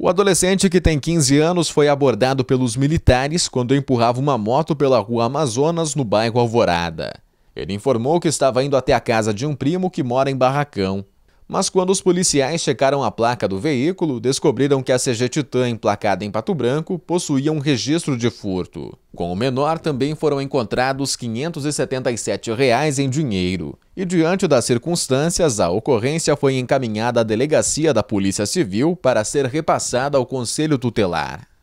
O adolescente que tem 15 anos foi abordado pelos militares quando empurrava uma moto pela rua Amazonas, no bairro Alvorada. Ele informou que estava indo até a casa de um primo que mora em Barracão. Mas quando os policiais checaram a placa do veículo, descobriram que a CG Titan, emplacada em Pato Branco, possuía um registro de furto. Com o menor também foram encontrados R$ 577 em dinheiro e, diante das circunstâncias, a ocorrência foi encaminhada à delegacia da Polícia Civil para ser repassada ao Conselho Tutelar.